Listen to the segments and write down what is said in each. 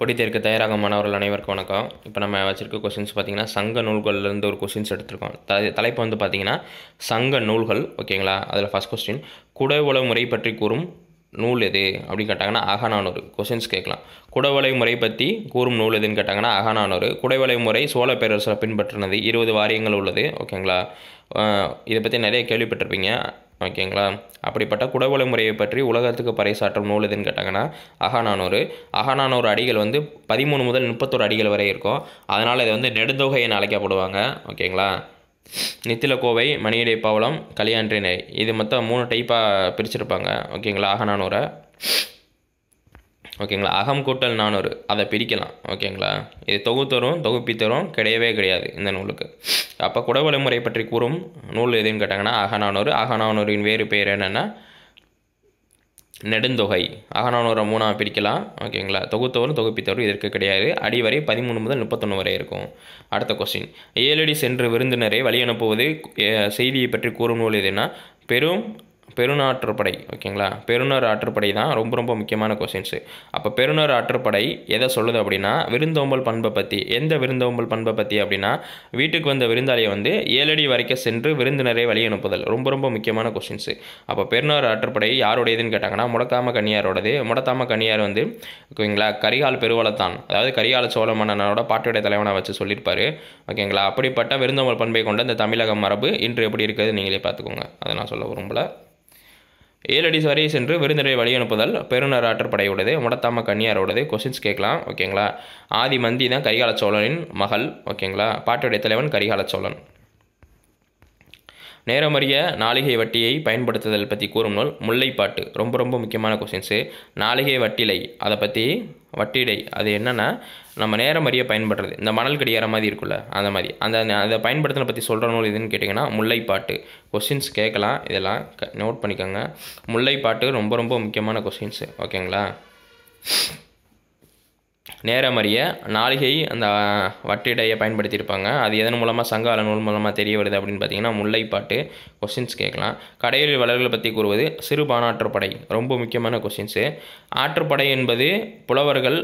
பொடி தயாராக மாணவர்கள் அனைவருக்கும் வணக்கம் இப்போ நம்ம வச்சுருக்க கொஷின்ஸ் பார்த்திங்கன்னா சங்க நூல்கள்லேருந்து ஒரு கொஷின்ஸ் எடுத்திருக்கோம் த தலைப்பு வந்து பார்த்திங்கன்னா சங்க நூல்கள் ஓகேங்களா அதில் ஃபஸ்ட் கொஸ்டின் குடவுளை முறை பற்றி கூறும் நூல் எது அப்படின்னு கேட்டாங்கன்னா அகநானூறு கொஷின்ஸ் கேட்கலாம் குடவலை முறை பற்றி கூறும் நூல் எதுன்னு கேட்டாங்கன்னா அகநானூறு குடவலை முறை சோழ பேரரசரை பின்பற்றினது இருபது வாரியங்கள் உள்ளது ஓகேங்களா இதை பற்றி நிறைய கேள்விப்பட்டிருப்பீங்க ஓகேங்களா அப்படிப்பட்ட குடவுளை முறையை பற்றி உலகத்துக்கு பறைசாற்றும் நூல் எதுன்னு கேட்டாங்கன்னா அகநானூறு அகநானூறு அடிகள் வந்து பதிமூணு முதல் முப்பத்தோரு அடிகள் வரை இருக்கும் அதனால் இதை வந்து நெடுந்தொகை என அழைக்கப்படுவாங்க ஓகேங்களா நித்தில கோவை மணியடை பவளம் கலியான்றினை இது மொத்தம் மூணு டைப்பாக பிரிச்சிருப்பாங்க ஓகேங்களா அகநானூரை ஓகேங்களா அகம் கூட்டல் நானூறு அதை பிரிக்கலாம் ஓகேங்களா இது தொகுத்தரும் தொகுப்பித்தரும் கிடையவே கிடையாது இந்த நூலுக்கு அப்போ குடவலை முறை பற்றி கூறும் நூல் எதுன்னு கேட்டாங்கன்னா அகநானூறு அகநானூரின் வேறு பெயர் என்னென்னா நெடுந்தொகை அகநானூரை மூணாக பிரிக்கலாம் ஓகேங்களா தொகுத்தவரும் தொகுப்பித்தவரும் இதற்கு கிடையாது அடிவரை பதிமூணு முதல் முப்பத்தொன்று வரை இருக்கும் அடுத்த கொஸ்டின் ஏழடி சென்று விருந்தினரை வழி அனுப்புவது செய்தியை பற்றி கூறும் நூல் எதுனா பெரும் பெருநாற்றுப்படை ஓகேங்களா பெருநர் ஆற்றுப்படை தான் ரொம்ப ரொம்ப முக்கியமான கொஸ்டின்ஸு அப்போ பெருநர் ஆற்றுப்படை எதை சொல்லுது அப்படின்னா விருந்தோம்பல் பண்பை பற்றி எந்த விருந்தோம்பல் பண்பை பற்றி அப்படின்னா வீட்டுக்கு வந்த விருந்தாளியை வந்து ஏழடி வரைக்கும் சென்று விருந்தினரை வழி அனுப்புதல் ரொம்ப ரொம்ப முக்கியமான கொஸ்டின்ஸு அப்போ பெருநர் ஆற்றுப்படை யாருடையதுன்னு கேட்டாங்கன்னா முடக்காம கன்னியாரோடது முடத்தாம கன்னியார் வந்து ஓகேங்களா கரிகால் பெருவளத்தான் அதாவது கரிகால சோழ மன்னனோட பாட்டுடைய தலைவனை வச்சு சொல்லியிருப்பார் ஓகேங்களா அப்படிப்பட்ட விருந்தோம்பல் பண்பை கொண்ட இந்த தமிழக மரபு இன்று எப்படி இருக்குது நீங்களே பார்த்துக்கோங்க அதை நான் சொல்ல விரும்பல ஏழடி வரை சென்று விருந்தினரை வழி அனுப்புதல் பெருநர் ஆற்றற்படையுடையது முடத்தாம கன்னியாரோடது கொஸ்டின்ஸ் கேட்கலாம் ஓகேங்களா ஆதி மந்தி தான் கரிகால சோழனின் மகள் ஓகேங்களா பாட்டுடைய தலைவன் கரிகால சோழன் நேரமறிய நாளிகை வட்டியை பயன்படுத்துதல் பற்றி கூறும் நூல் முல்லைப்பாட்டு ரொம்ப ரொம்ப முக்கியமான கொஸ்டின்ஸு நாளிகை வட்டிலை அதை பற்றி வட்டிடை அது என்னென்னா நம்ம நேரமறிய பயன்படுறது இந்த மணல் கடியார மாதிரி இருக்குல்ல அந்த மாதிரி அந்த அதை பயன்படுத்தின பற்றி சொல்கிற நூல் எதுன்னு கேட்டிங்கன்னா முல்லைப்பாட்டு கொஸ்டின்ஸ் கேட்கலாம் இதெல்லாம் நோட் பண்ணிக்கோங்க முல்லைப்பாட்டு ரொம்ப ரொம்ப முக்கியமான கொஸ்டின்ஸு ஓகேங்களா நேரம் அறிய நாளிகை அந்த வட்டிடையை பயன்படுத்தியிருப்பாங்க அது எதன் மூலமாக சங்கால நூல் மூலமாக தெரிய வருது அப்படின்னு பார்த்தீங்கன்னா முல்லைப்பாட்டு கொஸ்டின்ஸ் கேட்கலாம் கடையில் வளர்களை பற்றி கூறுவது சிறு பானாற்றுப்படை ரொம்ப முக்கியமான கொஸ்டின்ஸு ஆற்றுப்படை என்பது புலவர்கள்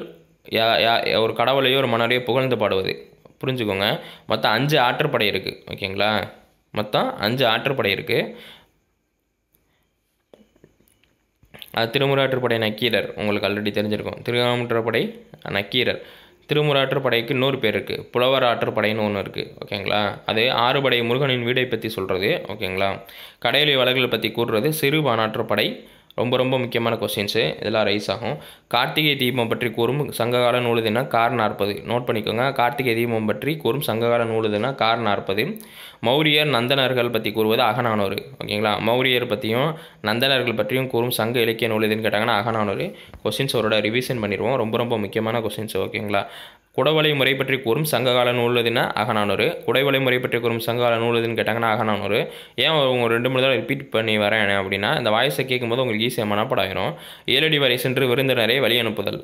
ஒரு கடவுளையோ ஒரு மன்னரையோ புகழ்ந்து பாடுவது புரிஞ்சுக்கோங்க மொத்தம் அஞ்சு ஆற்றுப்படை இருக்குது ஓகேங்களா மொத்தம் அஞ்சு ஆற்றுப்படை இருக்குது அது திருமுராற்றுப்படை நக்கீரர் உங்களுக்கு ஆல்ரெடி தெரிஞ்சிருக்கும் திருவாமூற்றப்படை நக்கீரர் திருமுராற்றுப்படைக்கு நூறு பேர் இருக்குது புலவர் ஆற்றுப்படைன்னு ஒன்று இருக்குது ஓகேங்களா அது ஆறுபடை முருகனின் வீடை பற்றி சொல்கிறது ஓகேங்களா கடையலி வழக்குகளை பற்றி கூறுறது சிறுபானாற்றுப்படை ரொம்ப ரொம்ப முக்கியமான கொஸ்டின்ஸு இதெல்லாம் ரைஸ் ஆகும் கார்த்திகை தீபம் பற்றி கூறும் சங்ககால இதுனா கார் நாற்பது நோட் பண்ணிக்கோங்க கார்த்திகை தீபம் பற்றி கூறும் சங்ககால இதுனா கார் நாற்பது மௌரியர் நந்தனர்கள் பற்றி கூறுவது அகநானூறு ஓகேங்களா மௌரியர் பற்றியும் நந்தனர்கள் பற்றியும் கூறும் சங்க இலக்கிய நூல் எதுன்னு கேட்டாங்கன்னா அகநானூறு கொஸ்டின்ஸ் அவரோட ரிவிஷன் பண்ணிடுவோம் ரொம்ப ரொம்ப முக்கியமான கொஸ்டின்ஸ் ஓகேங்களா குடவலை முறை பற்றி கூறும் சங்ககால நூலுதுன்னு அகநானூறு குடைவலை முறை பற்றி கூறும் சங்ககால நூலுதுன்னு கேட்டாங்கன்னா அகநானூறு ஏன் உங்கள் ரெண்டு மூணு தடவை ரிப்பீட் பண்ணி வரேன் அப்படின்னா இந்த வாய்ஸை கேட்கும்போது உங்களுக்கு ஈஸியாக மனப்படாயிரும் ஏழடி வரை சென்று விருந்தினரை வழி அனுப்புதல்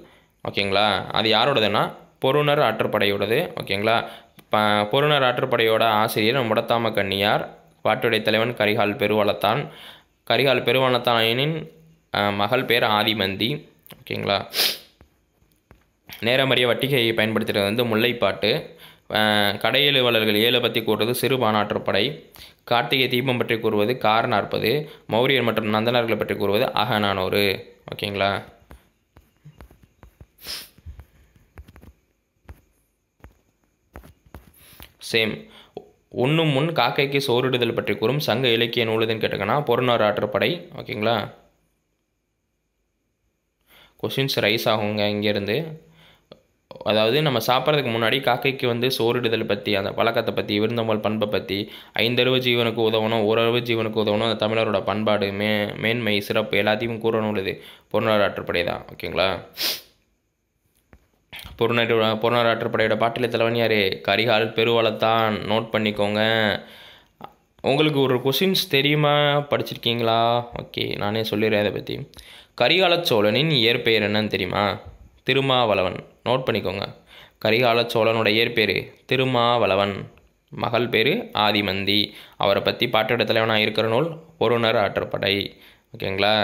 ஓகேங்களா அது யாரோடதுன்னா பொருணர் ஆற்றுப்படையோடது ஓகேங்களா பொருணர் ஆற்றுப்படையோட ஆசிரியர் முடத்தாம கண்ணியார் பாட்டுடைய தலைவன் கரிகால் பெருவளத்தான் கரிகால் பெருவளத்தானின் மகள் பேர் ஆதிமந்தி ஓகேங்களா நேரமறிய வட்டிகையை பயன்படுத்துகிறது வந்து முல்லைப்பாட்டு கடையெழுவலர்கள் ஏழு பற்றி கூறுவது சிறு பானாற்றுப்படை கார்த்திகை தீபம் பற்றி கூறுவது கார் நாற்பது மௌரியர் மற்றும் நந்தனர்களை பற்றி கூறுவது அகநானூறு ஓகேங்களா சேம் உண்ணும் முன் காக்கைக்கு சோறிடுதல் பற்றி கூறும் சங்க இலக்கிய நூலுதுன்னு கேட்டுக்கன்னா பொருணர் ஆற்றுப்படை ஓகேங்களா கொஷின்ஸ் ரைஸ் ஆகுங்க இங்கேருந்து அதாவது நம்ம சாப்பிட்றதுக்கு முன்னாடி காக்கைக்கு வந்து சோறிடுதல் பற்றி அந்த பழக்கத்தை பற்றி விருந்தோம்பல் பண்பை பற்றி ஐந்தறிவு ஜீவனுக்கு உதவணும் ஓரளவு ஜீவனுக்கு உதவணும் அந்த தமிழரோட பண்பாடு மே மேன்மை சிறப்பு எல்லாத்தையும் கூறணும் உள்ளது பொருளாதாரப்படை தான் ஓகேங்களா பொருளாதார பொருளாதாரப்படையோட பாட்டில தலைவன் யார் கரிகால் பெருவளத்தான் நோட் பண்ணிக்கோங்க உங்களுக்கு ஒரு கொஷின்ஸ் தெரியுமா படிச்சிருக்கீங்களா ஓகே நானே சொல்லிடுறேன் அதை பற்றி கரிகால சோழனின் இயற்பெயர் என்னன்னு தெரியுமா திருமாவளவன் நோட் பண்ணிக்கோங்க கரிகால சோழனுடைய இயற்பேர் திருமாவளவன் மகள் பேர் ஆதிமந்தி அவரை பற்றி பாட்டோட தலைவனாக இருக்கிற நூல் ஒருநர் ஆற்றப்படை ஓகேங்களா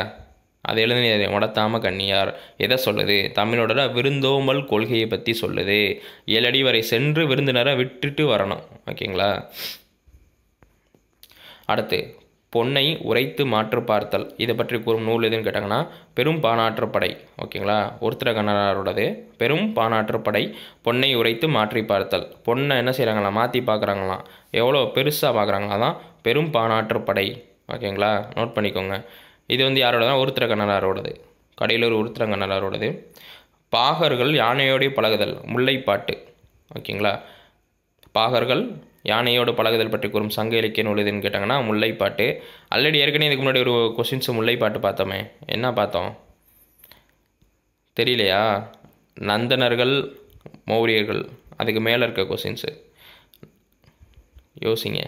அது எழுதினது மொடத்தாம கண்ணியார் எதை சொல்லுது தமிழோட விருந்தோம்பல் கொள்கையை பற்றி சொல்லுது ஏழடி வரை சென்று விருந்தினரை விட்டுட்டு வரணும் ஓகேங்களா அடுத்து பொன்னை உரைத்து மாற்று பார்த்தல் இதை பற்றி கூறும் நூல் எதுன்னு கேட்டாங்கன்னா பெரும் பானாற்றுப்படை ஓகேங்களா ஒருத்தரகனாரோடது பெரும் பானாற்றுப்படை பொன்னை உரைத்து மாற்றி பார்த்தல் பொண்ணை என்ன செய்கிறாங்களா மாற்றி பார்க்குறாங்களாம் எவ்வளோ பெருசாக பார்க்குறாங்களா தான் பெரும் பானாற்றுப்படை ஓகேங்களா நோட் பண்ணிக்கோங்க இது வந்து யாரோட தான் யாரோடதான் ஒருத்தரகனாரோடது கடையிலூர் ஒருத்தரங்கனாரோடது பாகர்கள் யானையோடைய பழகுதல் முல்லைப்பாட்டு ஓகேங்களா பாகர்கள் யானையோடு பழகுதல் பற்றி கூறும் சங்க இலக்கிய நூல் எதுன்னு கேட்டாங்கன்னா முல்லைப்பாட்டு ஆல்ரெடி ஏற்கனவே இதுக்கு முன்னாடி ஒரு கொஷின்ஸ் முல்லைப்பாட்டு பார்த்தோமே என்ன பார்த்தோம் தெரியலையா நந்தனர்கள் மௌரியர்கள் அதுக்கு மேலே இருக்க கொஷின்ஸு யோசிங்க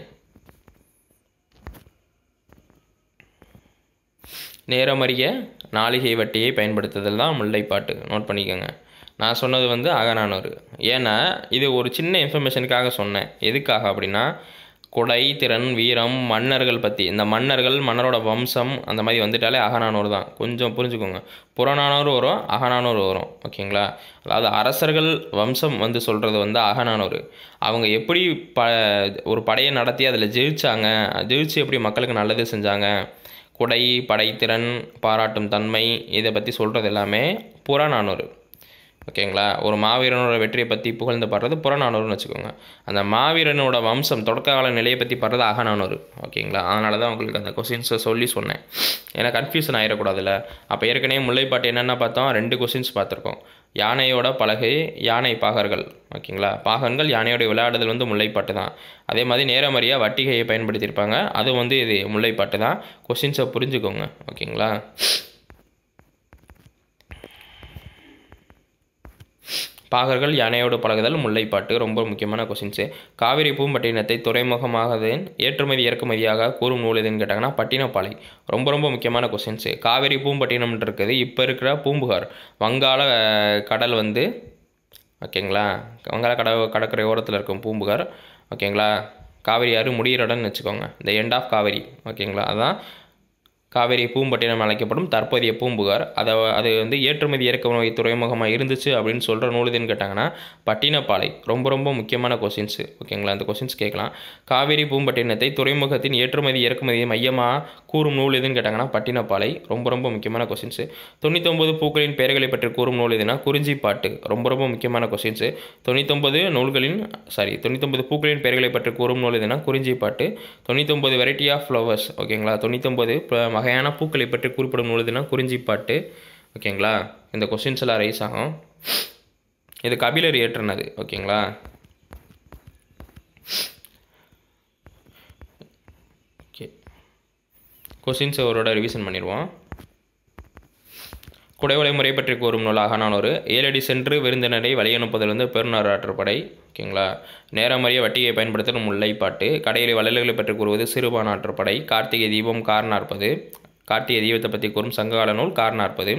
நேரம் அறிய நாளிகை வட்டியை பயன்படுத்துதல் தான் முல்லைப்பாட்டு நோட் பண்ணிக்கோங்க நான் சொன்னது வந்து அகநானூறு ஏன்னா இது ஒரு சின்ன இன்ஃபர்மேஷனுக்காக சொன்னேன் எதுக்காக அப்படின்னா கொடை திறன் வீரம் மன்னர்கள் பற்றி இந்த மன்னர்கள் மன்னரோட வம்சம் அந்த மாதிரி வந்துட்டாலே அகநானூறு தான் கொஞ்சம் புரிஞ்சுக்கோங்க புறநானூறு வரும் அகநானூறு வரும் ஓகேங்களா அதாவது அரசர்கள் வம்சம் வந்து சொல்கிறது வந்து அகநானூறு அவங்க எப்படி ப ஒரு படையை நடத்தி அதில் ஜெயிச்சாங்க ஜெயிச்சு எப்படி மக்களுக்கு நல்லது செஞ்சாங்க கொடை படைத்திறன் பாராட்டும் தன்மை இதை பற்றி சொல்கிறது எல்லாமே புறநானூறு ஓகேங்களா ஒரு மாவீரனோட வெற்றியை பற்றி புகழ்ந்து பாடுறது புறநானூறுன்னு வச்சுக்கோங்க அந்த மாவீரனோட வம்சம் தொடக்ககால நிலையை பற்றி பாடுறது அகநானூறு ஓகேங்களா அதனால தான் உங்களுக்கு அந்த கொஸ்டின்ஸை சொல்லி சொன்னேன் ஏன்னா கன்ஃபியூஷன் ஆகிடக்கூடாதுல்ல அப்போ ஏற்கனவே முல்லைப்பாட்டு என்னென்ன பார்த்தோம் ரெண்டு கொஸ்டின்ஸ் பார்த்துருக்கோம் யானையோட பலகை யானை பாகர்கள் ஓகேங்களா பாகன்கள் யானையோட விளையாடுதல் வந்து முல்லைப்பாட்டு தான் அதே மாதிரி நேரமறியாக வட்டிகையை பயன்படுத்தியிருப்பாங்க அது வந்து இது முல்லைப்பாட்டு தான் கொஸ்டின்ஸை புரிஞ்சுக்கோங்க ஓகேங்களா பாகர்கள் யானையோடு பழகுதல் முல்லைப்பாட்டு ரொம்ப முக்கியமான கொஸ்டின்ஸு காவிரி பூம்பட்டினத்தை துறைமுகமாக ஏற்றுமதி இறக்குமதியாக கூறும் நூல் எதுன்னு கேட்டாங்கன்னா பட்டினப்பாலை ரொம்ப ரொம்ப முக்கியமான கொஸ்டின்ஸு காவிரி பூம்பட்டினம்ன்ற இருக்குது இப்போ இருக்கிற பூம்புகார் வங்காள கடல் வந்து ஓகேங்களா வங்காள கட கடற்கரை ஓரத்தில் இருக்கும் பூம்புகார் ஓகேங்களா காவிரி ஆறு முடிகிறடன்னு வச்சுக்கோங்க இந்த எண்ட் ஆஃப் காவிரி ஓகேங்களா அதுதான் காவேரி பூம்பட்டினம் அழைக்கப்படும் தற்போதைய பூம்புகார் அதை அது வந்து ஏற்றுமதி இறக்குமதி துறைமுகமாக இருந்துச்சு அப்படின்னு சொல்கிற நூல் இதுன்னு கேட்டாங்கன்னா பட்டினப்பாலை ரொம்ப ரொம்ப முக்கியமான கொஷின்ஸு ஓகேங்களா அந்த கொஷின்ஸ் கேட்கலாம் காவேரி பூம்பட்டினத்தை துறைமுகத்தின் ஏற்றுமதி இறக்குமதி மையமாக கூறும் நூல் எதுன்னு கேட்டாங்கன்னா பட்டினப்பாலை ரொம்ப ரொம்ப முக்கியமான கொஷின்ஸு தொண்ணூத்தொம்பது பூக்களின் பெயர்களை பற்றி கூறும் நூல் எதுனா பாட்டு ரொம்ப ரொம்ப முக்கியமான கொஷின்ஸு தொண்ணூத்தொம்பது நூல்களின் சாரி தொண்ணூத்தொம்பது பூக்களின் பெயர்களை பற்றி கூறும் நூல் எதுனா குறிஞ்சி பாட்டு தொண்ணூத்தொம்பது வெரைட்டி ஆஃப் ஃப்ளவர்ஸ் ஓகேங்களா தொண்ணூத்தொம்பது வகையான பூக்களை பற்றி குறிப்பிடும் நூலுதுன்னா குறிஞ்சிப்பாட்டு ஓகேங்களா இந்த கொஸ்டின்ஸ் எல்லாம் ரைஸ் ஆகும் இது கபிலர் ஏற்றினது ஓகேங்களா ஓகே கொஸ்டின்ஸ் அவரோட ரிவிஷன் பண்ணிடுவோம் குடைவலை முறை பற்றி கூறும் நூலாக நான் ஒரு ஏழடி சென்று விருந்தினரை வழியனுப்பதிலிருந்து பெருநராற்றுப்படை ஓகேங்களா நேரமறிய வட்டியை பயன்படுத்தும் முல்லைப்பாட்டு கடையில் வள்ளல்களை பற்றி கூறுவது சிறுபானாற்றுப்படை கார்த்திகை தீபம் கார்நாற்பது கார்த்திகை தெய்வத்தை பற்றி கூறும் சங்ககால நூல் கார்நாற்பது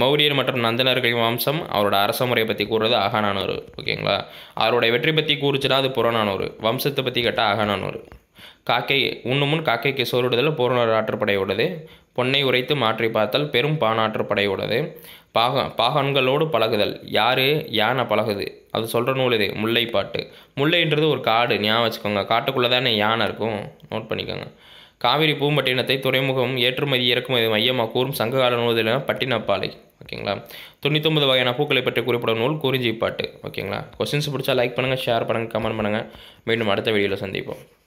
மௌரியர் மற்றும் நந்தனர்களின் வம்சம் அவரோட அரச முறையை பற்றி கூறுவது அகநானூறு ஓகேங்களா அவருடைய வெற்றி பற்றி கூறுச்சுன்னா அது புறநானூறு வம்சத்தை பற்றி கேட்டால் அகநானூறு காக்கை உண்ணுமுன் காக்கைக்கு சோறுடுதல் புறநாறு ஆற்றுப்படையோடது பொன்னை உரைத்து மாற்றி பார்த்தல் பெரும் பானாற்று படையுடையது பாக பாகன்களோடு பழகுதல் யார் யானை பழகுது அது சொல்கிற நூல் இது முல்லைப்பாட்டு முல்லைன்றது ஒரு காடு ஞாபகம் வச்சுக்கோங்க காட்டுக்குள்ளே தானே யானை இருக்கும் நோட் பண்ணிக்கோங்க காவிரி பூம்பட்டினத்தை துறைமுகம் ஏற்றுமதி இறக்குமதி மையமாக கூறும் சங்ககால நூலில் பட்டினப்பாலை ஓகேங்களா தொண்ணூத்தொம்பது வகையான பூக்களை பற்றி குறிப்பிடும் நூல் குறிஞ்சி பாட்டு ஓகேங்களா கொஸ்டின்ஸ் பிடிச்சா லைக் பண்ணுங்கள் ஷேர் பண்ணுங்கள் கமெண்ட் பண்ணுங்கள் மீண்டும் அடுத்த வீடியோவில் சந்திப்போம்